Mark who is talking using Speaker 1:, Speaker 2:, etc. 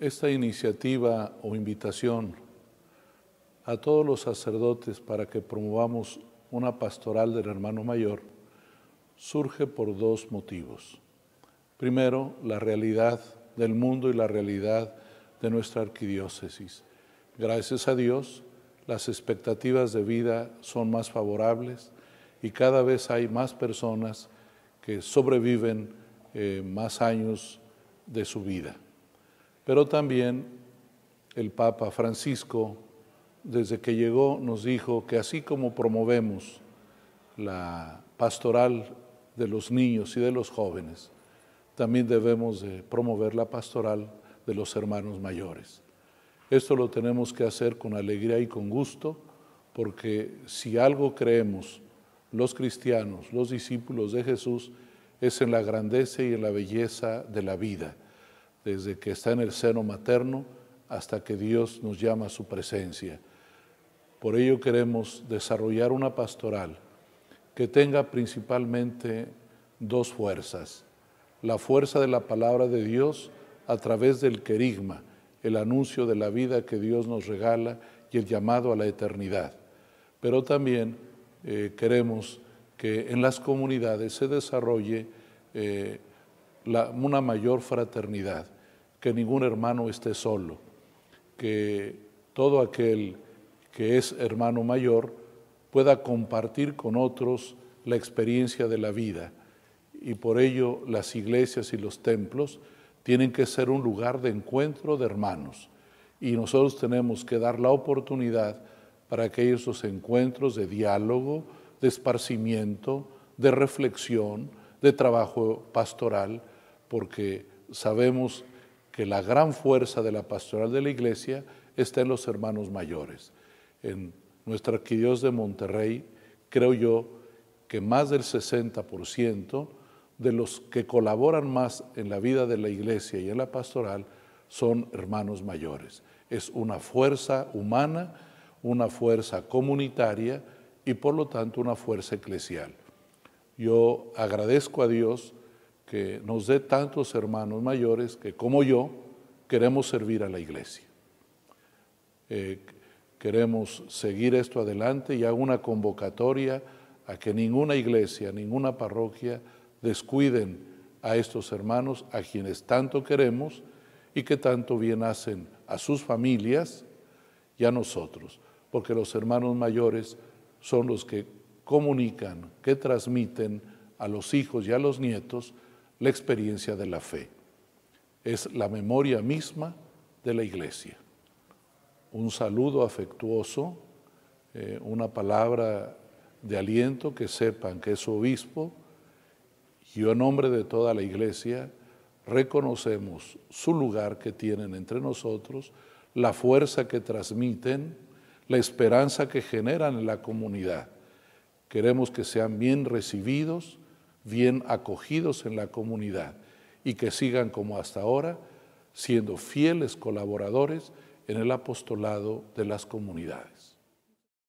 Speaker 1: esta iniciativa o invitación a todos los sacerdotes para que promovamos una pastoral del hermano mayor surge por dos motivos. Primero, la realidad del mundo y la realidad de nuestra arquidiócesis. Gracias a Dios, las expectativas de vida son más favorables y cada vez hay más personas que sobreviven eh, más años de su vida. Pero también el Papa Francisco, desde que llegó, nos dijo que así como promovemos la pastoral de los niños y de los jóvenes, también debemos promover la pastoral de los hermanos mayores. Esto lo tenemos que hacer con alegría y con gusto, porque si algo creemos los cristianos, los discípulos de Jesús, es en la grandeza y en la belleza de la vida desde que está en el seno materno hasta que Dios nos llama a su presencia. Por ello queremos desarrollar una pastoral que tenga principalmente dos fuerzas. La fuerza de la palabra de Dios a través del querigma, el anuncio de la vida que Dios nos regala y el llamado a la eternidad. Pero también eh, queremos que en las comunidades se desarrolle eh, una mayor fraternidad que ningún hermano esté solo, que todo aquel que es hermano mayor pueda compartir con otros la experiencia de la vida. Y por ello las iglesias y los templos tienen que ser un lugar de encuentro de hermanos. Y nosotros tenemos que dar la oportunidad para que esos encuentros de diálogo, de esparcimiento, de reflexión, de trabajo pastoral, porque sabemos que la gran fuerza de la pastoral de la iglesia está en los hermanos mayores. En nuestra arquidiócesis de Monterrey, creo yo que más del 60% de los que colaboran más en la vida de la iglesia y en la pastoral son hermanos mayores. Es una fuerza humana, una fuerza comunitaria y por lo tanto una fuerza eclesial. Yo agradezco a Dios que nos dé tantos hermanos mayores que, como yo, queremos servir a la iglesia. Eh, queremos seguir esto adelante y hago una convocatoria a que ninguna iglesia, ninguna parroquia descuiden a estos hermanos a quienes tanto queremos y que tanto bien hacen a sus familias y a nosotros, porque los hermanos mayores son los que comunican, que transmiten a los hijos y a los nietos la experiencia de la fe. Es la memoria misma de la iglesia. Un saludo afectuoso, eh, una palabra de aliento que sepan que es su obispo y yo en nombre de toda la iglesia reconocemos su lugar que tienen entre nosotros, la fuerza que transmiten, la esperanza que generan en la comunidad. Queremos que sean bien recibidos bien acogidos en la comunidad y que sigan como hasta ahora siendo fieles colaboradores en el apostolado de las comunidades.